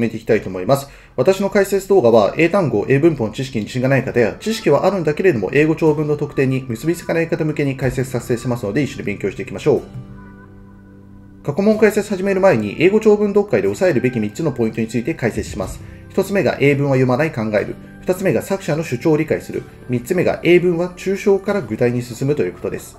めていきたいと思います。私の解説動画は英単語、英文法の知識に自信がない方や、知識はあるんだけれども英語長文の特典に結びつかない方向けに解説させてしますので、一緒に勉強していきましょう。過去問解説始める前に、英語長文読解で押さえるべき3つのポイントについて解説します。1つ目が英文は読まない考える。2つ目が作者の主張を理解する。3つ目が英文は抽象から具体に進むということです。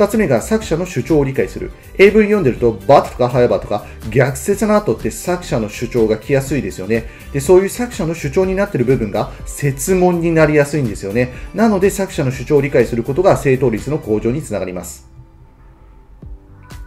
2つ目が作者の主張を理解する。英文読んでると、バとかハヤバとか逆説の後って作者の主張が来やすいですよね。で、そういう作者の主張になってる部分が説問になりやすいんですよね。なので作者の主張を理解することが正答率の向上につながります。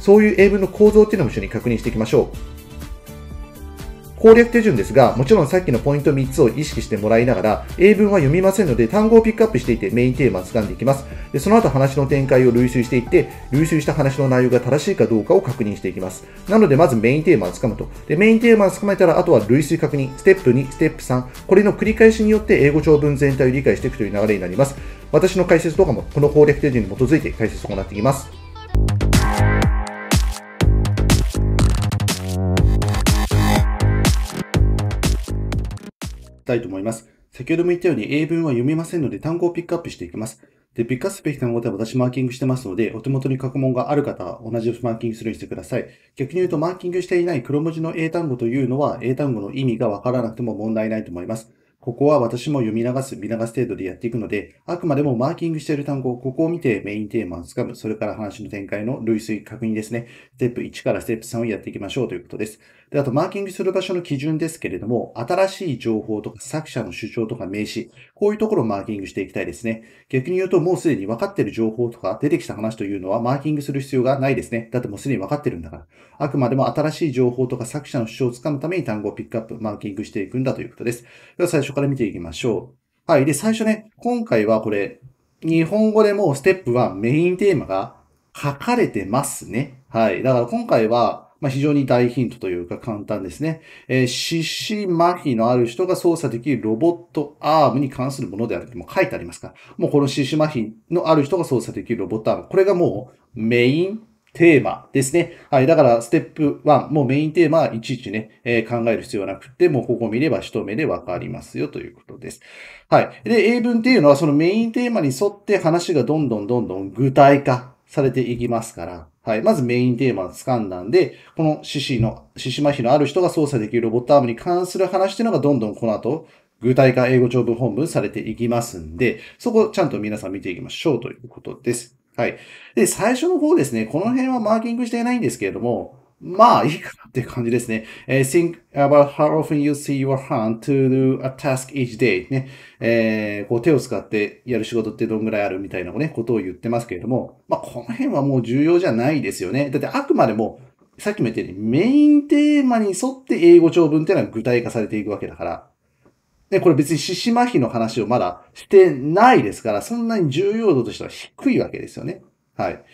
そういう英文の構造っていうのも一緒に確認していきましょう。攻略手順ですが、もちろんさっきのポイント3つを意識してもらいながら、英文は読みませんので、単語をピックアップしていてメインテーマを掴んでいきます。でその後話の展開を類推していって、類推した話の内容が正しいかどうかを確認していきます。なので、まずメインテーマを掴むと。で、メインテーマを掴めたら、あとは類推確認、ステップ2、ステップ3。これの繰り返しによって英語長文全体を理解していくという流れになります。私の解説動画もこの攻略手順に基づいて解説を行っていきます。たいと思います。先ほども言ったように英文は読みませんので単語をピックアップしていきます。で、ピックアップすべき単語で私マーキングしてますので、お手元に過去問がある方は同じマーキングするようにしてください。逆に言うとマーキングしていない黒文字の英単語というのは英単語の意味がわからなくても問題ないと思います。ここは私も読み流す、見流す程度でやっていくので、あくまでもマーキングしている単語、ここを見てメインテーマをつかむ、それから話の展開の類推確認ですね。ステップ1からステップ3をやっていきましょうということです。で、あと、マーキングする場所の基準ですけれども、新しい情報とか作者の主張とか名詞、こういうところをマーキングしていきたいですね。逆に言うと、もうすでに分かってる情報とか出てきた話というのはマーキングする必要がないですね。だってもうすでに分かってるんだから。あくまでも新しい情報とか作者の主張をつかむために単語をピックアップ、マーキングしていくんだということです。では、最初から見ていきましょう。はい。で、最初ね、今回はこれ、日本語でもステップ1メインテーマが書かれてますね。はい。だから今回はまあ、非常に大ヒントというか簡単ですね。えー、四肢麻痺のある人が操作できるロボットアームに関するものであるってもう書いてありますから、もうこの四肢麻痺のある人が操作できるロボットアーム、これがもうメインテーマですね。はい。だから、ステップ1、もうメインテーマはいちいちね、えー、考える必要はなくて、もうここ見れば一目でわかりますよということです。はい。で、英文っていうのはそのメインテーマに沿って話がどんどんどんどん具体化されていきますから、はい。まずメインテーマを掴んだんで、この獅子の、獅子麻痺のある人が操作できるロボットアームに関する話っていうのがどんどんこの後、具体化英語長文本文されていきますんで、そこちゃんと皆さん見ていきましょうということです。はい。で、最初の方ですね、この辺はマーキングしていないんですけれども、まあ、いいかっていう感じですね。え think about how often you see your hand to do a task each day. ね。えー、こう手を使ってやる仕事ってどんぐらいあるみたいなね、ことを言ってますけれども、まあ、この辺はもう重要じゃないですよね。だってあくまでも、さっきも言ったように、メインテーマに沿って英語長文っていうのは具体化されていくわけだから。ね、これ別に獅子麻痺の話をまだしてないですから、そんなに重要度としては低いわけですよね。はい。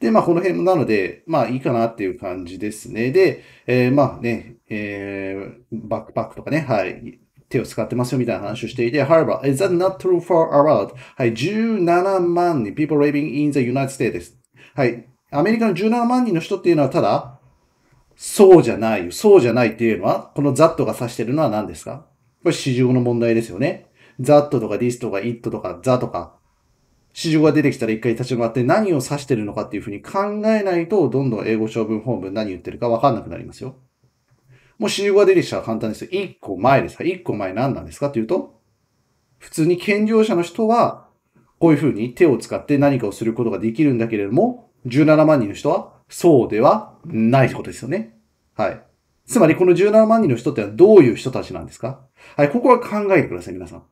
で、まあ、この辺なので、まあ、いいかなっていう感じですね。で、えー、まあね、えー、バックパックとかね、はい、手を使ってますよみたいな話をしていて、however, is that not true for about? はい、17万人、people living in the United States です。はい、アメリカの17万人の人っていうのは、ただ、そうじゃないそうじゃないっていうのは、このザットが指してるのは何ですかこれ、市場の問題ですよね。ザットとかディスとかイットとかザとか、市場が出てきたら一回立ち止まって何を指してるのかっていうふうに考えないと、どんどん英語長文本文何言ってるかわかんなくなりますよ。もう市場が出てきたら簡単ですよ。一個前ですか一個前何なんですかっていうと、普通に健常者の人は、こういうふうに手を使って何かをすることができるんだけれども、17万人の人はそうではないってことですよね。はい。つまりこの17万人の人ってのはどういう人たちなんですかはい、ここは考えてください、皆さん。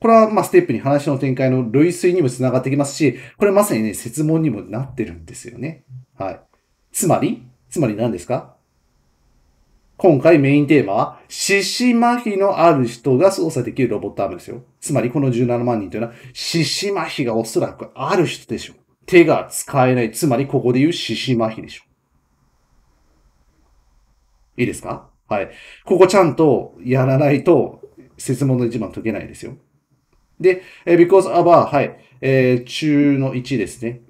これは、まあ、ステップに話の展開の類推にもつながってきますし、これまさにね、説問にもなってるんですよね。はい。つまり、つまり何ですか今回メインテーマは、四肢麻痺のある人が操作できるロボットアームですよ。つまり、この17万人というのは、四肢麻痺がおそらくある人でしょう。手が使えない。つまり、ここで言う四肢麻痺でしょう。いいですかはい。ここちゃんとやらないと、説問の一番解けないですよ。で、because our, はい、えー、中の1ですね。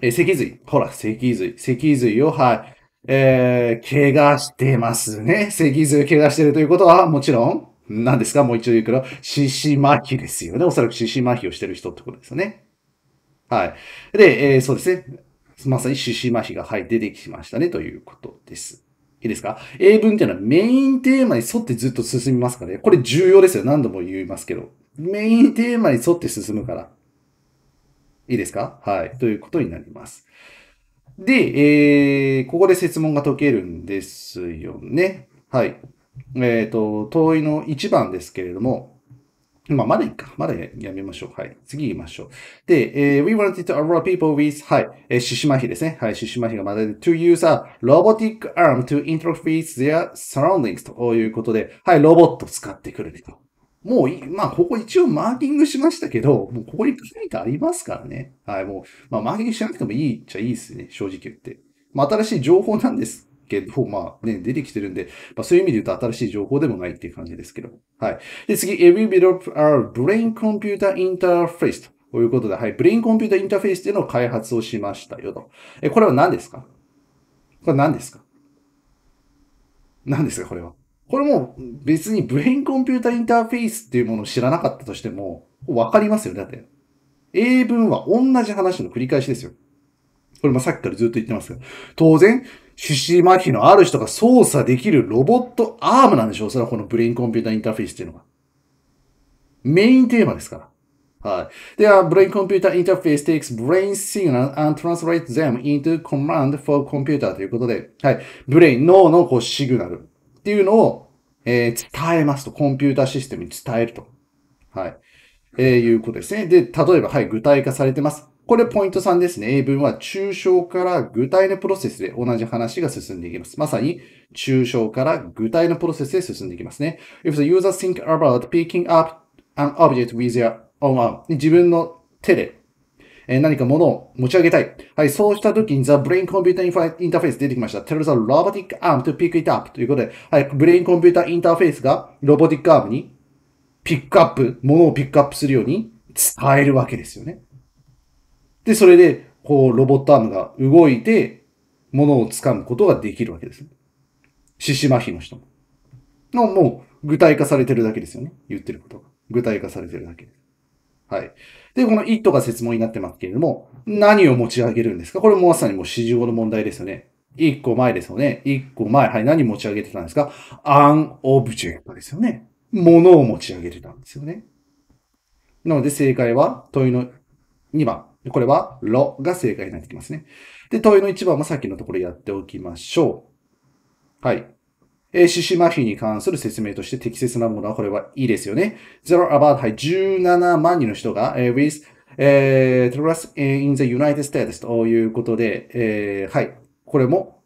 えー、脊髄。ほら、脊髄。脊髄を、はい、えー、怪我してますね。脊髄怪我してるということは、もちろん、何ですかもう一度言うけど、四肢麻痺ですよね。おそらく四肢麻痺をしてる人ってことですよね。はい。で、えー、そうですね。まさに四肢麻痺が、はい、出てきましたね、ということです。いいですか英文っていうのはメインテーマに沿ってずっと進みますからね。これ重要ですよ。何度も言いますけど。メインテーマに沿って進むから。いいですかはい。ということになります。で、えー、ここで設問が解けるんですよね。はい。えっ、ー、と、問いの1番ですけれども、まあ、まだいいか。まだやめましょう。はい。次言いましょう。で、えー、we wanted to allow people with, はい、えー、シ子麻痺ですね。はい、シシマヒがまだで、to use a robotic arm to i n t e r a c e t h their surroundings ということで、はい、ロボット使ってくるねと。もう、まあ、ここ一応マーキングしましたけど、もうここにいてありますからね。はい、もう、まあ、マーキングしなくてもいいっちゃいいですね、正直言って。まあ、新しい情報なんですけど、まあね、出てきてるんで、まあ、そういう意味で言うと新しい情報でもないっていう感じですけど。はい。で、次、v e d e v i l o p our brain computer interface ということで、はい、ブレインコンピュータインターフェースっていうのを開発をしましたよと。え、これは何ですかこれ何ですか何ですかこれは。これも別にブレインコンピュータインターフェイスっていうものを知らなかったとしても、わかりますよね。だって。英文は同じ話の繰り返しですよ。これもさっきからずっと言ってますけど、当然、種子麻痺のある人が操作できるロボットアームなんでしょう。それはこのブレインコンピュータインターフェイスっていうのが。メインテーマですから。はい。では、ブレインコンピュータインターフェイス takes brain signal and translates them into command for computer ということで、はい。ブレイン、脳のこうシグナルっていうのを、えー、伝えますと。コンピュータシステムに伝えると。はい。えー、いうことですね。で、例えば、はい、具体化されてます。これポイント3ですね。英文は抽象から具体のプロセスで同じ話が進んでいきます。まさに抽象から具体のプロセスで進んでいきますね。If the user think about picking up an object with their own arm 自分の手でえ何かものを持ち上げたい。はい、そうした時に The Brain Computer Interface 出てきました。Tell the robotic arm to pick it up ということで、はい、ブレインコンピュータインターフェースがロボティックアームにピックアップ、ものをピックアップするように伝えるわけですよね。で、それで、こう、ロボットアームが動いて、ものを掴むことができるわけです。獅子麻痺の人も。の、もう、具体化されてるだけですよね。言ってることが。具体化されてるだけはい。で、この it が説問になってますけれども、何を持ち上げるんですかこれもまさにもう指示語の問題ですよね。一個前ですよね。一個前。はい。何持ち上げてたんですか ?an object ですよね。物を持ち上げてたんですよね。なので正解は問いの2番。これはろが正解になってきますね。で、問いの1番もさっきのところやっておきましょう。はい。えー、子麻痺に関する説明として適切なものはこれはいいですよね。There are about、はい、17万人の人が、えー、with、えー、trust in the United States ということで、えー、はい。これも、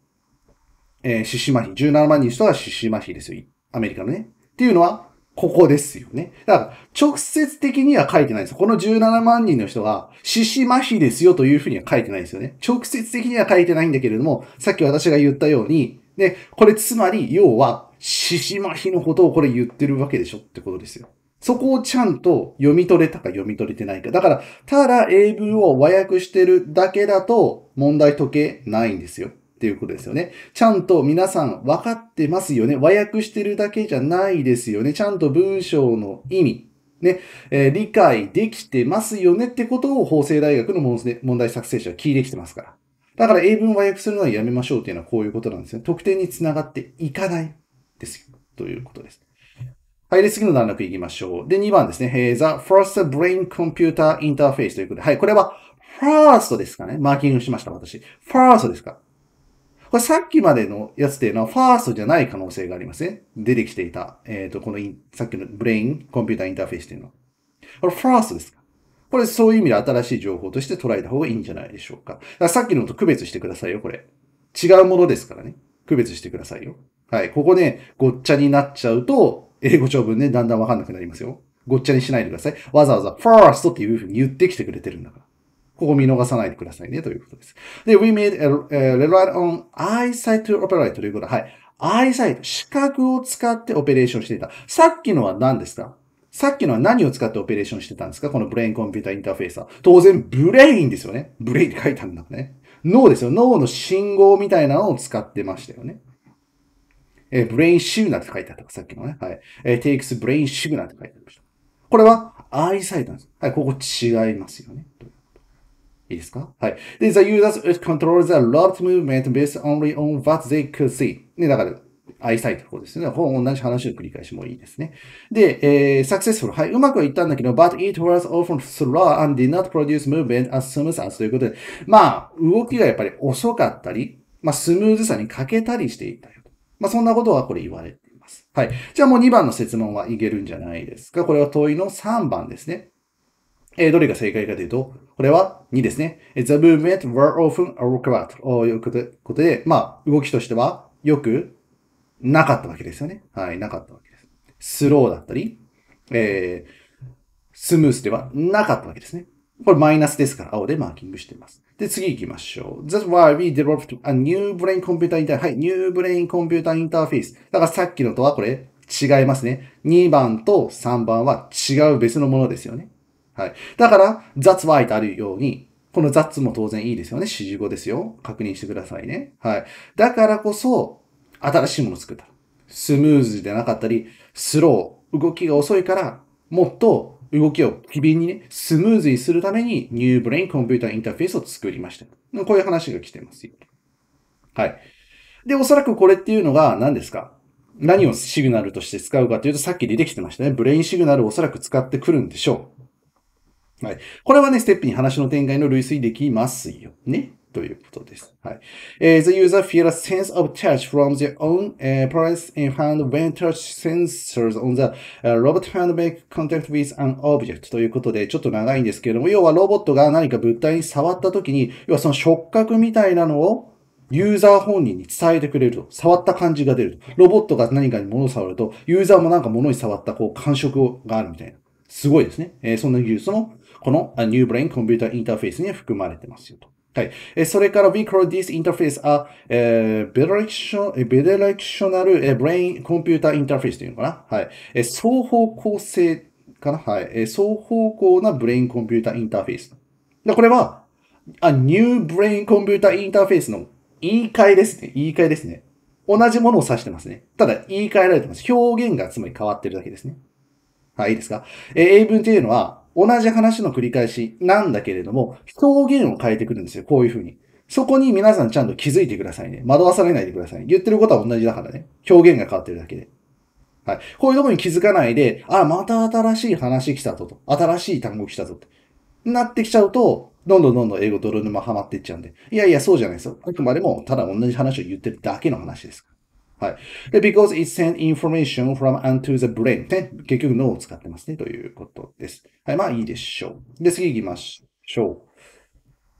えー、子麻痺17万人の人が獅子麻痺ですよ。アメリカのね。っていうのは、ここですよね。だから、直接的には書いてないんです。この17万人の人が、獅子麻痺ですよというふうには書いてないですよね。直接的には書いてないんだけれども、さっき私が言ったように、で、これつまり、要は、獅子麻痺のことをこれ言ってるわけでしょってことですよ。そこをちゃんと読み取れたか読み取れてないか。だから、ただ英文を和訳してるだけだと問題解けないんですよ。っていうことですよね。ちゃんと皆さん分かってますよね。和訳してるだけじゃないですよね。ちゃんと文章の意味、ね、えー、理解できてますよねってことを法政大学の問題作成者は聞いてきてますから。だから英文和訳するのはやめましょうっていうのはこういうことなんですね。特定につながっていかないですよ。ということです。はい、で、次の段落いきましょう。で、2番ですね。えー、The First Brain Computer Interface ということで。はい、これは First ですかね。マーキングしました、私。First ですか。これさっきまでのやつっていうのは First じゃない可能性がありますね。出てきていた、えっ、ー、と、このさっきの Brain Computer Interface っていうのは。これ First ですかこれそういう意味で新しい情報として捉えた方がいいんじゃないでしょうか。かさっきのと区別してくださいよ、これ。違うものですからね。区別してくださいよ。はい。ここね、ごっちゃになっちゃうと、英語長文ね、だんだんわかんなくなりますよ。ごっちゃにしないでください。わざわざ first っていうふうに言ってきてくれてるんだから。ここ見逃さないでくださいね、ということです。で、we made a, a rely on eyesight to operate ということは、はい。eyesight、視覚を使ってオペレーションしていた。さっきのは何ですかさっきのは何を使ってオペレーションしてたんですかこのブレインコンピュータインターフェーサー。当然、ブレインですよね。ブレインって書いてあるんだね。脳ですよ。脳の信号みたいなのを使ってましたよね。えブレインシグナルって書いてあったさっきのね。はい。えテ takes brain signal って書いてありました。これは、アイサイトなんです。はい、ここ違いますよね。いいですかはい。で、the users control t h e loved movement based only on what they could see. ね、だから、愛イとこですね。ほぼ同じ話の繰り返しもいいですね。で、えー、successful。はい、うまくはいったんだけど、but it was often slow and did not produce movement as smooth as ということで、まあ、動きがやっぱり遅かったり、まあ、スムーズさに欠けたりしていたよ。まあ、そんなことはこれ言われています。はい。じゃあもう2番の質問はいけるんじゃないですか。これは問いの3番ですね。えー、どれが正解かというと、これは2ですね。The movement were often awkward ということで、まあ、動きとしてはよくなかったわけですよね。はい、なかったわけです。スローだったり、えー、スムースではなかったわけですね。これマイナスですから、青でマーキングしています。で、次行きましょう。That's why we developed a new brain computer interface. はい、new brain computer interface。だからさっきのとはこれ違いますね。2番と3番は違う別のものですよね。はい。だから、that's why とあるように、この that's も当然いいですよね。指示語ですよ。確認してくださいね。はい。だからこそ、新しいものを作った。スムーズでなかったり、スロー、動きが遅いから、もっと動きを機敏にね、スムーズにするために、ニューブレインコンピューターインターフェースを作りました。こういう話が来てますよ。はい。で、おそらくこれっていうのが何ですか何をシグナルとして使うかというと、さっき出てきてましたね。ブレインシグナルをおそらく使ってくるんでしょう。はい。これはね、ステップに話の展開の類推できますよ。ね。ということです。はい。えー、the user feel a sense of touch from their own、uh, presence and hand when touch sensors on the、uh, robot hand make contact with an object ということで、ちょっと長いんですけれども、要はロボットが何か物体に触った時に、要はその触覚みたいなのをユーザー本人に伝えてくれると、触った感じが出ると。ロボットが何かに物を触ると、ユーザーも何か物に触ったこう感触があるみたいな。すごいですね。えー、そんな技術も、この New Brain Computer Interface に含まれてますよと。はい。えそれから、we call this interface a、えー、b i クショ e え、ベレ o クショナル、ブレインコンピュータ l インターフェースというのかなはい。え双方向性かなはい。え双方向なブレインコンピュータインターフェース。で、これは、あ、ニューブレインコンピュータインターフェースの言い換えですね。言い換えですね。同じものを指してますね。ただ、言い換えられてます。表現がつまり変わってるだけですね。はい、いいですかえ英文っていうのは、同じ話の繰り返しなんだけれども、表現を変えてくるんですよ。こういうふうに。そこに皆さんちゃんと気づいてくださいね。惑わされないでください、ね。言ってることは同じだからね。表現が変わってるだけで。はい。こういうとこに気づかないで、あ、また新しい話来たぞと。新しい単語来たぞって。なってきちゃうと、どんどんどんどん英語泥沼ハマっていっちゃうんで。いやいや、そうじゃないですよ。あくまでも、ただ同じ話を言ってるだけの話です。はい。で、because it s e n d information from unto the brain ね。結局脳を使ってますね。ということです。はい。まあいいでしょう。で、次行きましょ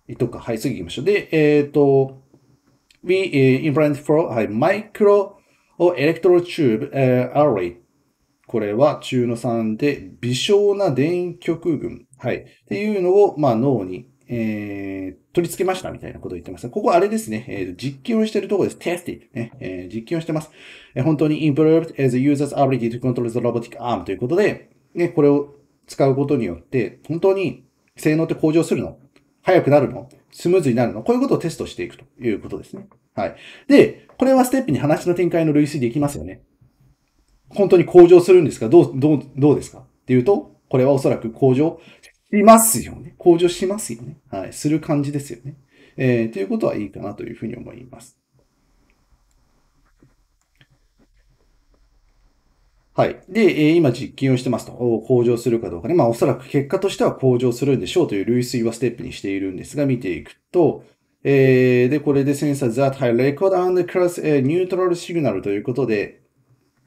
う。いとか。はい。次行きましょう。で、えっ、ー、と、we implant for, はい。micro or electrotube、uh, array これは中の3で微小な電極群。はい。っていうのを、まあ、脳に、えー、取り付けましたみたいなことを言ってます。ここあれですね。えー、実験をしてるところです。tested ね、えー、実験をしてます。えー、本当に improved as user's ability to control the robotic arm ということで、ね、これを使うことによって、本当に性能って向上するの速くなるのスムーズになるのこういうことをテストしていくということですね。はい。で、これはステップに話の展開の類推できますよね。本当に向上するんですかどう、どう、どうですかっていうと、これはおそらく向上いますよね。向上しますよね。はい。する感じですよね。えー、ということはいいかなというふうに思います。はい。で、え今実験をしてますと。向上するかどうかね。まあ、おそらく結果としては向上するんでしょうという類推はステップにしているんですが、見ていくと、えー、で、これでセンサー that I record and cross a neutral signal ということで、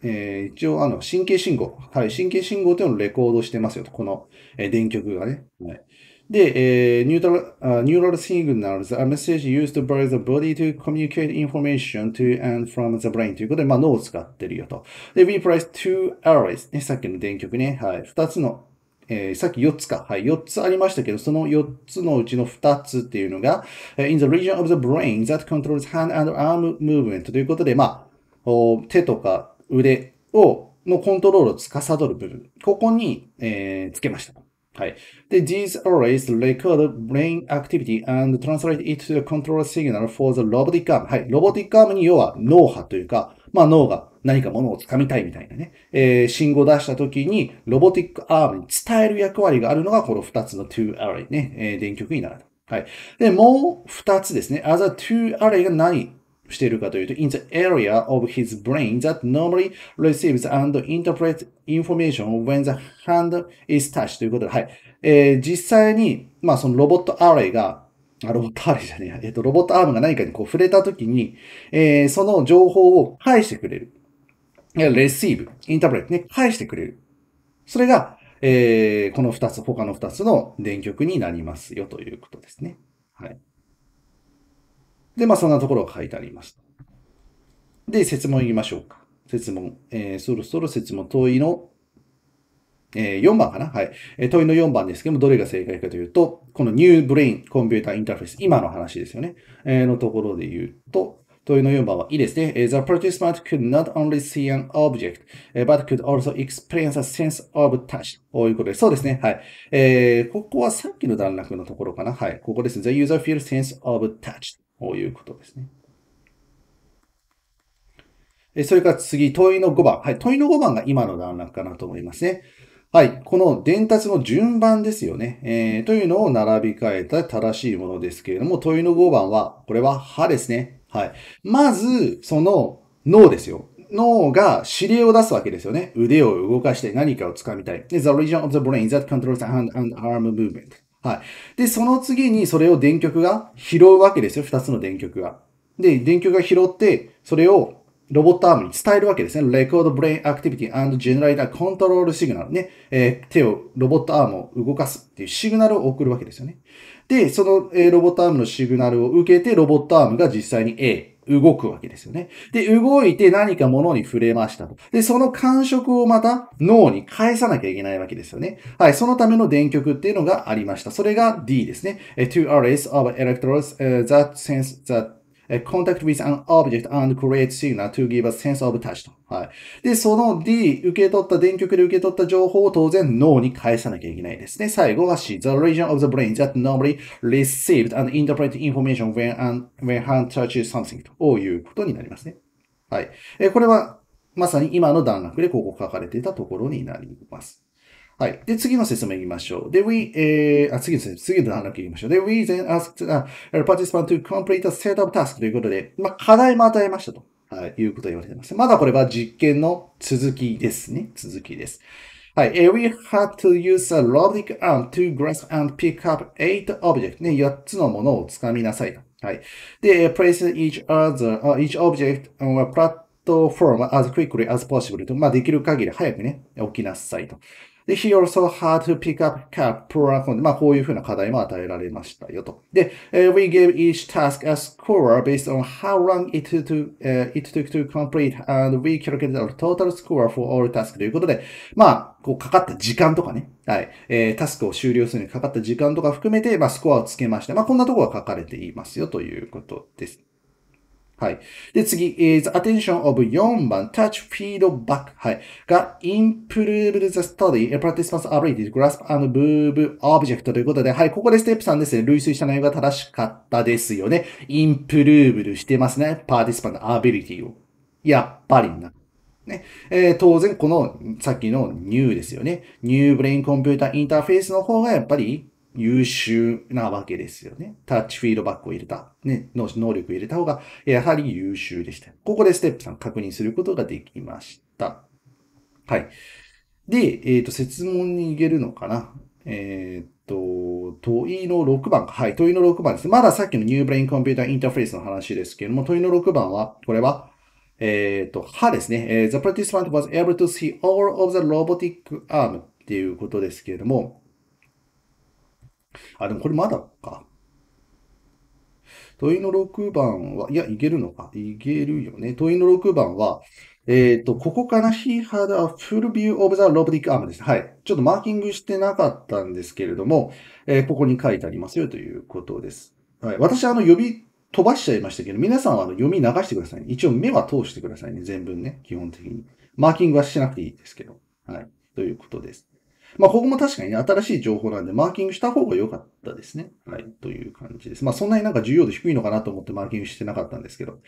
えー、一応、あの、神経信号。はい、神経信号というのをレコードしてますよと。この、えー、電極がね。はい。で、えー、neural, uh, neural signals, a message used by the body to communicate information to and from the brain ということで、まあ、脳を使ってるよと。で、we price two arrays ね、さっきの電極ね。はい、二つのえー、さっき4つか。はい。4つありましたけど、その4つのうちの2つっていうのが、in the region of the brain that controls hand and arm movement ということで、まあ、手とか腕を、のコントロールを司る部分。ここに、えー、つけました。はい。で、these arrays record brain activity and translate it to a control signal for the robotic arm. はい。ロボティックアームに要は脳波というか、まあ脳が何か物を掴みたいみたいなね、えー、信号を出した時にロボティックアームに伝える役割があるのがこの二つの two array ね、えー、電極になると。はい。で、もう二つですね。as a two array が何しているかというと、in the area of his brain that normally receives and interprets information when the hand is touched ということで、はい。えー、実際に、まあそのロボットアレイが、ロボットアレイじゃねえや、えっ、ー、と、ロボットアームが何かにこう触れたときに、えー、その情報を返してくれる。receive, interpret ね、返してくれる。それが、えー、この二つ、他の二つの電極になりますよということですね。はい。で、まあそんなところが書いてあります。で、説問言いましょうか。説問。えー、そろそろ説問問いの、えー、4番かなはい。えー、問いの4番ですけども、どれが正解かというと、このニューブレインコンピュータインターフェース、今の話ですよね。えー、のところで言うと、というの4番はいいですね。The participant could not only see an object, but could also experience a sense of touch. ということで、そうですね。はい。えー、ここはさっきの段落のところかな。はい。ここですね。The user feels sense of touch. ということですね。それから次、問いの5番。はい。問いの5番が今の段落かなと思いますね。はい。この伝達の順番ですよね。えー、というのを並び替えた正しいものですけれども、問いの5番は、これは、はですね。はい。まず、その脳ですよ。脳が指令を出すわけですよね。腕を動かして何かを掴みたい。the region of the brain that controls the hand and arm movement. はい。で、その次にそれを電極が拾うわけですよ。二つの電極が。で、電極が拾って、それをロボットアームに伝えるわけですね。Record Brain Activity and Generate a Control Signal ね、えー、手を、ロボットアームを動かすっていうシグナルを送るわけですよね。で、その、えロボットアームのシグナルを受けて、ロボットアームが実際に A、動くわけですよね。で、動いて何か物に触れましたと。で、その感触をまた脳に返さなきゃいけないわけですよね。はい、そのための電極っていうのがありました。それが D ですね。t RS of electrons that sense that contact with an object and create signal to give a sense of touch と。はい。で、その D、受け取った、電極で受け取った情報を当然脳に返さなきゃいけないですね。最後は C、the region of the brain that normally received and interpret information when, an, when hand touches something ということになりますね。はい。えこれはまさに今の段落でここ書かれていたところになります。はい。で、次の説明いきましょう。で、we, えー、あ、次の説明、次の話いきましょう。で、we then asked a participant to complete a set of tasks ということで、まあ、課題も与えましたと、はい、いうことを言われています。まだこれは実験の続きですね。続きです。はい。え、We had to use a robotic arm to grasp and pick up eight objects. ね、四つのものを掴みなさいと。はい。で、place each other,、uh, each object on a platform as quickly as possible と。まあ、できる限り早くね、置きなさいと。で、he also had to pick up cap pro and con. まあ、こういうふうな課題も与えられましたよと。で、we gave each task a score based on how long it, to,、uh, it took to complete and we calculated our total score for all tasks ということで、まあ、こう、かかった時間とかね。はい。えー、タスクを終了するにかかった時間とか含めて、まあ、スコアをつけました。まあ、こんなところが書かれていますよということです。はい。で、次、is attention of 4番、touch feedback はい。が improve the study, participants ability to grasp and move object ということで、はい。ここでステップ3ですね。類推した内容が正しかったですよね。improve してますね。participant s ability を。やっぱりな。ねえー、当然、このさっきの new ですよね。new brain computer interface の方がやっぱり優秀なわけですよね。タッチフィードバックを入れた、ね、能力を入れた方が、やはり優秀でした。ここでステップ3確認することができました。はい。で、えっ、ー、と、説問に行けるのかなえっ、ー、と、問いの6番か。はい、問いの6番です。まださっきのニューブレインコンピューターインターフェースの話ですけれども、問いの6番は、これは、えっ、ー、と、歯ですね。The participant was able to see all of the robotic arm っていうことですけれども、あ、でもこれまだか。問いの6番は、いや、いけるのか。いけるよね。問いの6番は、えっ、ー、と、ここから He had a full view of the robotic arm です。はい。ちょっとマーキングしてなかったんですけれども、えー、ここに書いてありますよということです。はい。私、あの、呼び飛ばしちゃいましたけど、皆さんはあの読み流してください、ね。一応目は通してくださいね。全文ね。基本的に。マーキングはしなくていいですけど。はい。ということです。まあ、ここも確かに、ね、新しい情報なんで、マーキングした方が良かったですね。はい。という感じです。まあ、そんなになんか重要度低いのかなと思ってマーキングしてなかったんですけど、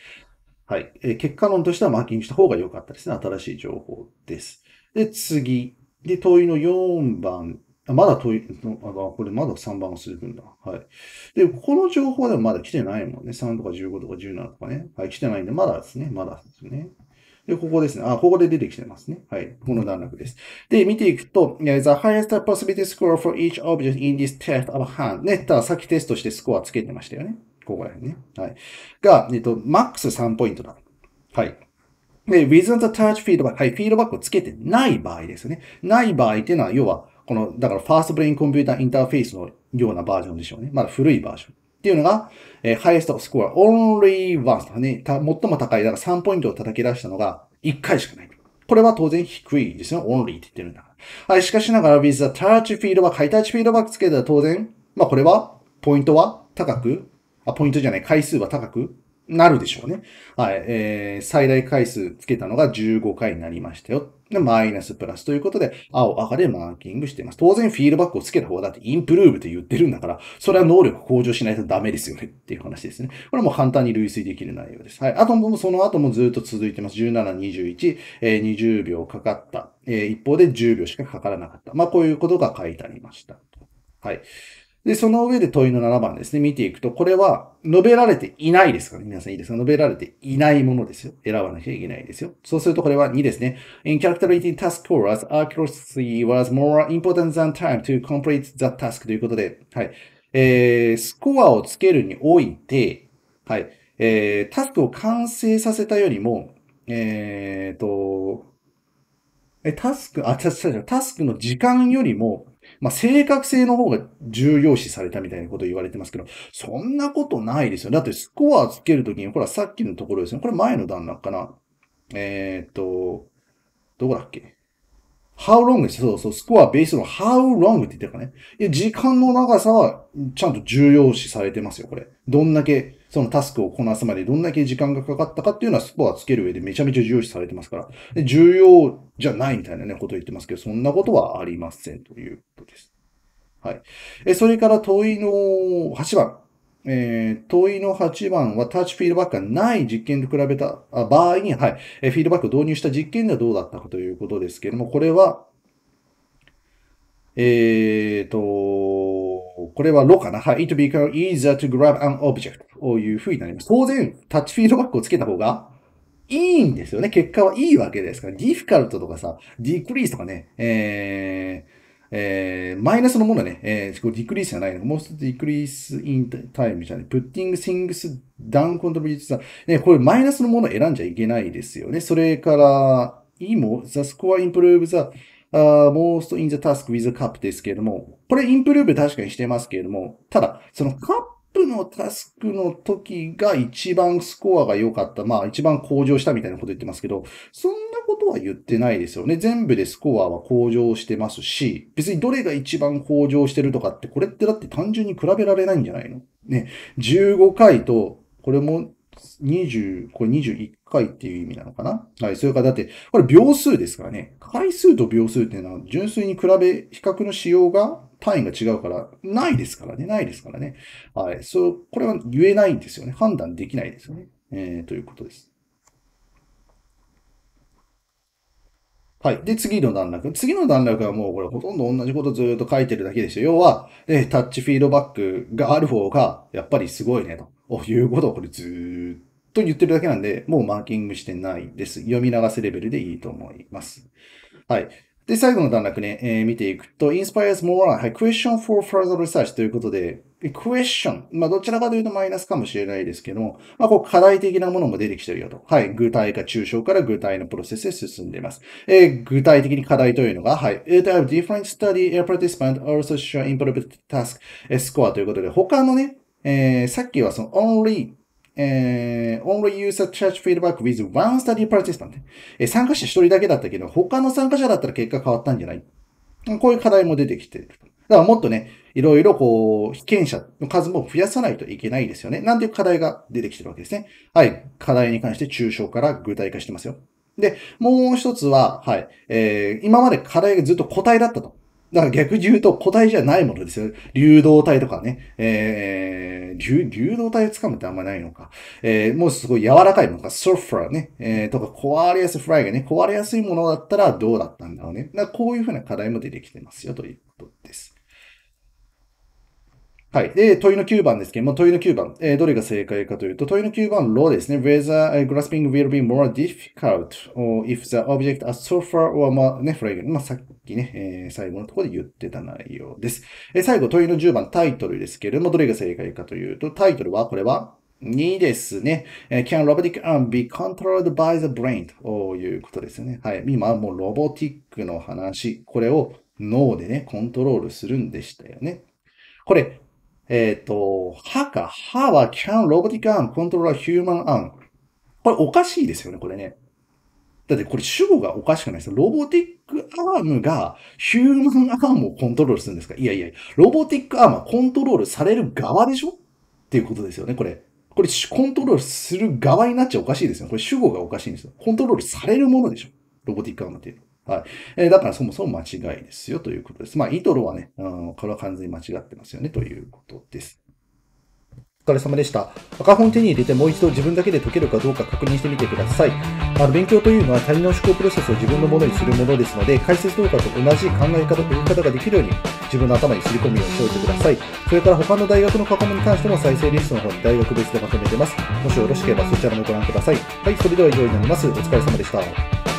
はい。えー、結果論としてはマーキングした方が良かったですね。新しい情報です。で、次。で、問いの4番。あまだ問い、あの、これまだ3番をするんだ。はい。で、この情報はでもまだ来てないもんね。3とか15とか17とかね。はい、来てないんで、まだですね。まだですね。で、ここですね。あ、ここで出てきてますね。はい。この段落です。で、見ていくと、The highest possibility score for each object in this test of hand ね。ただ、さっきテストしてスコアつけてましたよね。ここら辺ね。はい。が、えっと、マックス3ポイントだ。はい。で、within the touch feedback。はい。フィードバックをつけてない場合ですね。ない場合っていうのは、要は、この、だから、ファーストブレインコンピュータインターフェースのようなバージョンでしょうね。まだ古いバージョン。っていうのが、えー、ハイエストスコア、only once ね、最も高い、だから3ポイントを叩き出したのが1回しかない。これは当然低いですよ。only って言ってるんだから。はい、しかしながら、with a touch feedback、ハイタッチフィードバックつけたら当然、まあこれは、ポイントは高く、あ、ポイントじゃない、回数は高くなるでしょうね。はい。えー、最大回数つけたのが15回になりましたよ。で、マイナスプラスということで、青赤でマーキングしています。当然フィードバックをつけた方だってインプルーブって言ってるんだから、それは能力向上しないとダメですよねっていう話ですね。これも簡単に類推できる内容です。はい。あともその後もずっと続いてます。17、21、えー、20秒かかった。えー、一方で10秒しかかからなかった。まあ、こういうことが書いてありました。はい。で、その上で問いの7番ですね、見ていくと、これは述べられていないですから、ね、皆さんいいですか述べられていないものですよ。選ばなきゃいけないですよ。そうするとこれは2ですね。In character 1 task score as accuracy was more important than time to complete the task ということで、はい。えー、スコアをつけるにおいて、はい。えー、タスクを完成させたよりも、えーと、え、タスク、あ、タスクの時間よりも、まあ、正確性の方が重要視されたみたいなこと言われてますけど、そんなことないですよ。だってスコアつけるときに、ほら、さっきのところですね。これ前の段落かな。えー、っと、どこだっけ how long そうそう、スコアベースの how long って言ってるかね。いや、時間の長さはちゃんと重要視されてますよ、これ。どんだけ、そのタスクをこなすまでどんだけ時間がかかったかっていうのはスコアつける上でめちゃめちゃ重要視されてますから。重要じゃないみたいなね、ことを言ってますけど、そんなことはありませんということです。はい。え、それから問いの8番。えー、問いの8番はタッチフィードバックがない実験と比べた場合に、はい、えフィードバックを導入した実験ではどうだったかということですけれども、これは、えっ、ー、と、これはロかな。はい。it become easier to grab an object というふうになります。当然、タッチフィードバックをつけた方がいいんですよね。結果はいいわけですから。difficult とかさ、decrease とかね、えー、えー、マイナスのものはね、えー、これディクリースじゃないの。most decrease in time じゃない。putting things down contributes ね、これマイナスのものを選んじゃいけないですよね。それから、E も the score improve the、uh, most in the task with cup ですけれども、これインプルーブ確かにしてますけれども、ただ、そのカップのタスクの時が一番スコアが良かった。まあ一番向上したみたいなこと言ってますけど、そんなことは言ってないですよね。全部でスコアは向上してますし、別にどれが一番向上してるとかって、これってだって単純に比べられないんじゃないのね、15回と、これも20、これ21回っていう意味なのかなはい、それからだって、これ秒数ですからね。回数と秒数っていうのは純粋に比べ、比較の仕様が単位が違うから、ないですからね、ないですからね。はい。そう、これは言えないんですよね。判断できないですよね。えー、ということです。はい。で、次の段落。次の段落はもうこれほとんど同じことずっと書いてるだけでして、要は、えタッチフィードバックがある方が、やっぱりすごいね、ということをこれずっと言ってるだけなんで、もうマーキングしてないです。読み流すレベルでいいと思います。はい。で、最後の段落ね、えー、見ていくと、inspires more, はい、question for further research ということで、question, まあ、どちらかというとマイナスかもしれないですけども、まあ、こう、課題的なものも出てきてるよと。はい、具体化、抽象から具体のプロセスで進んでいます。えー、具体的に課題というのが、はい、it have different study participant also show improved task score ということで、他のね、えー、さっきはその only えー、only use a church feedback with one study participant、えー、参加者一人だけだったけど、他の参加者だったら結果変わったんじゃないこういう課題も出てきてる。だからもっとね、いろいろこう、被験者の数も増やさないといけないですよね。なんていう課題が出てきてるわけですね。はい。課題に関して抽象から具体化してますよ。で、もう一つは、はい。えー、今まで課題がずっと答えだったと。だから逆に言うと個体じゃないものですよ。流動体とかね。えー、流流動体をつかむってあんまないのか。えー、もうすごい柔らかいものか、ソフラーね。えー、とか壊れやすいフライがね、壊れやすいものだったらどうだったんだろうね。だからこういうふうな課題も出てきてますよということです。はい。で、問いの9番ですけども、問いの9番、えー、どれが正解かというと、問いの9番、ローですね。whether grasping will be more difficult if the object as so far or more ね、フライまあ、さっきね、えー、最後のところで言ってた内容です。えー、最後、問いの10番、タイトルですけれども、どれが正解かというと、タイトルは、これは、2ですね。can robotic arm be controlled by the brain? ということですね。はい。今、もうロボティックの話、これを脳でね、コントロールするんでしたよね。これ、えっ、ー、と、歯か。歯は can robotic arm control human arm。これおかしいですよね、これね。だってこれ主語がおかしくないですロボティックアームがヒューマンアームをコントロールするんですかいやいや、ロボティックアームはコントロールされる側でしょっていうことですよね、これ。これコントロールする側になっちゃおかしいですよ。これ主語がおかしいんですよ。コントロールされるものでしょロボティックアームっていうはい。えー、だからそもそも間違いですよということです。まあ、イトロはね、あの、これは完全に間違ってますよねということです。お疲れ様でした。赤本手に入れてもう一度自分だけで解けるかどうか確認してみてください。あの勉強というのは他人の思考プロセスを自分のものにするものですので、解説動画と同じ考え方、と言い方ができるように自分の頭にすり込みをしておいてください。それから他の大学の過去問に関しても再生リストの方に大学別でまとめてます。もしよろしければそちらもご覧ください。はい、それでは以上になります。お疲れ様でした。